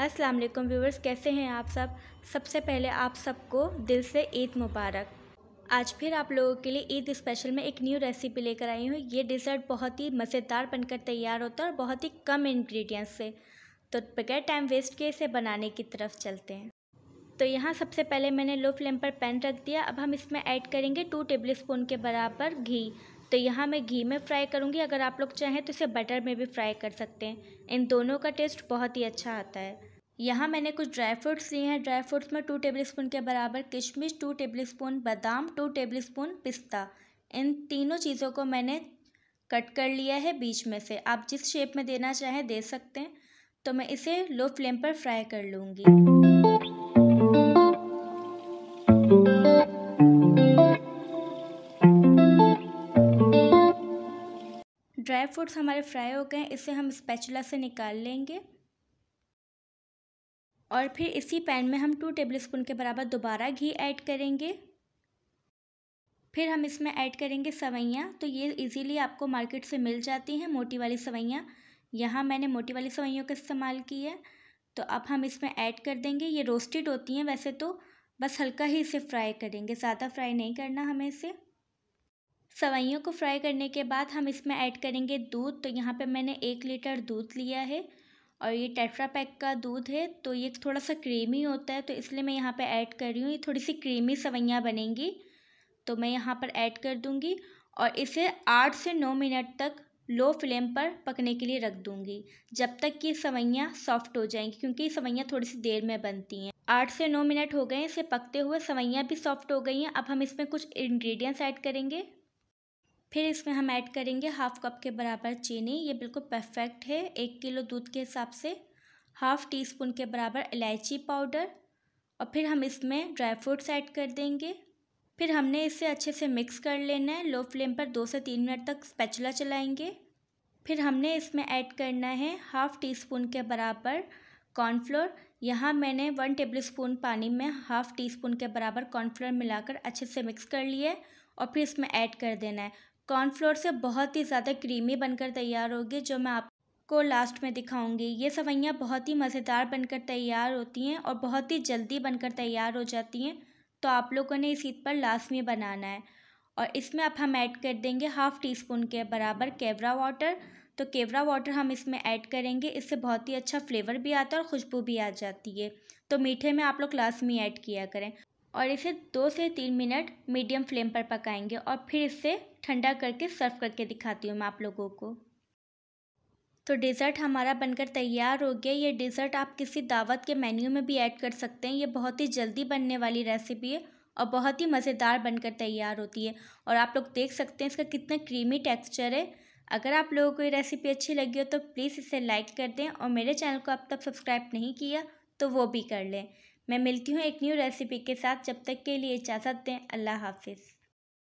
अस्सलाम वालेकुम व्यूवर्स कैसे हैं आप सब सबसे पहले आप सबको दिल से ईद मुबारक आज फिर आप लोगों के लिए ईद स्पेशल में एक न्यू रेसिपी लेकर आई हूँ ये डिज़र्ट बहुत ही मज़ेदार बनकर तैयार होता है और बहुत ही कम इन्ग्रीडियंट्स से तो बगैर टाइम वेस्ट के इसे बनाने की तरफ चलते हैं तो यहाँ सबसे पहले मैंने लो फ्लेम पर पैन रख दिया अब हम इसमें ऐड करेंगे टू टेबल स्पून के बराबर घी तो यहाँ मैं घी में फ्राई करूँगी अगर आप लोग चाहें तो इसे बटर में भी फ्राई कर सकते हैं इन दोनों का टेस्ट बहुत ही अच्छा आता है यहाँ मैंने कुछ ड्राई फ्रूट्स लिए हैं ड्राई फ्रूट्स में टू टेबल स्पून के बराबर किशमिश टू टेबल स्पून बादाम टू टेबल स्पून पिस्ता इन तीनों चीज़ों को मैंने कट कर लिया है बीच में से आप जिस शेप में देना चाहें दे सकते हैं तो मैं इसे लो फ्लेम पर फ्राई कर लूँगी ड्राई फ्रूट्स हमारे फ्राई हो गए इसे हम स्पैचुला से निकाल लेंगे और फिर इसी पैन में हम टू टेबलस्पून के बराबर दोबारा घी ऐड करेंगे फिर हम इसमें ऐड करेंगे सवैयाँ तो ये इजीली आपको मार्केट से मिल जाती हैं मोटी वाली सवैयाँ यहाँ मैंने मोटी वाली सवैयों का इस्तेमाल की है तो अब हम इसमें ऐड कर देंगे ये रोस्टेड होती हैं वैसे तो बस हल्का ही इसे फ्राई करेंगे ज़्यादा फ्राई नहीं करना हमें इसे सवैयों को फ्राई करने के बाद हम इसमें ऐड करेंगे दूध तो यहाँ पर मैंने एक लीटर दूध लिया है और ये टेट्रा पैक का दूध है तो ये थोड़ा सा क्रीमी होता है तो इसलिए मैं यहाँ पर ऐड कर रही हूँ ये थोड़ी सी क्रीमी सवैयाँ बनेंगी तो मैं यहाँ पर ऐड कर दूँगी और इसे आठ से नौ मिनट तक लो फ्लेम पर पकने के लिए रख दूँगी जब तक कि सवैयाँ सॉफ्ट हो जाएंगी क्योंकि सवैयाँ थोड़ी सी देर में बनती हैं आठ से नौ मिनट हो गए इसे पकते हुए सवैयाँ भी सॉफ्ट हो गई हैं अब हम इसमें कुछ इंग्रेडिएंट्स ऐड करेंगे फिर इसमें हम ऐड करेंगे हाफ़ कप के बराबर चीनी ये बिल्कुल परफेक्ट है एक किलो दूध के हिसाब से हाफ़ टी स्पून के बराबर इलायची पाउडर और फिर हम इसमें ड्राई फ्रूट्स ऐड कर देंगे फिर हमने इसे अच्छे से मिक्स कर लेना है लो फ्लेम पर दो से तीन मिनट तक स्पैचुला चलाएंगे फिर हमने इसमें ऐड करना है हाफ़ टी स्पून के बराबर कॉर्नफ्लोर यहाँ मैंने वन टेबल स्पून पानी में हाफ़ टी स्पून के बराबर कॉर्नफ्लोर मिलाकर अच्छे से मिक्स कर लिए और फिर इसमें ऐड कर देना है कॉर्नफ्लोर से बहुत ही ज़्यादा क्रीमी बनकर तैयार होगी जो मैं आपको लास्ट में दिखाऊंगी ये सवैयाँ बहुत ही मज़ेदार बनकर तैयार होती हैं और बहुत ही जल्दी बनकर तैयार हो जाती हैं तो आप लोगों ने इस ईद पर लाजमी बनाना है और इसमें आप हम ऐड कर देंगे हाफ़ टी स्पून के बराबर केवरा वाटर तो केवरा वाटर हम इसमें ऐड करेंगे इससे बहुत ही अच्छा फ्लेवर भी आता है और खुशबू भी आ जाती है तो मीठे में आप लोग लाजमी ऐड किया करें और इसे दो से तीन मिनट मीडियम फ्लेम पर पकाएंगे और फिर इससे ठंडा करके सर्व करके दिखाती हूँ मैं आप लोगों को तो डिज़र्ट हमारा बनकर तैयार हो गया ये डिज़र्ट आप किसी दावत के मेन्यू में भी ऐड कर सकते हैं ये बहुत ही जल्दी बनने वाली रेसिपी है और बहुत ही मज़ेदार बनकर तैयार होती है और आप लोग देख सकते हैं इसका कितना क्रीमी टेक्स्चर है अगर आप लोगों को ये रेसिपी अच्छी लगी हो तो प्लीज़ इसे लाइक कर दें और मेरे चैनल को अब तक सब्सक्राइब नहीं किया तो वो भी कर लें मैं मिलती हूँ एक न्यू रेसिपी के साथ जब तक के लिए इजाज़त दें अल्लाह हाफिज़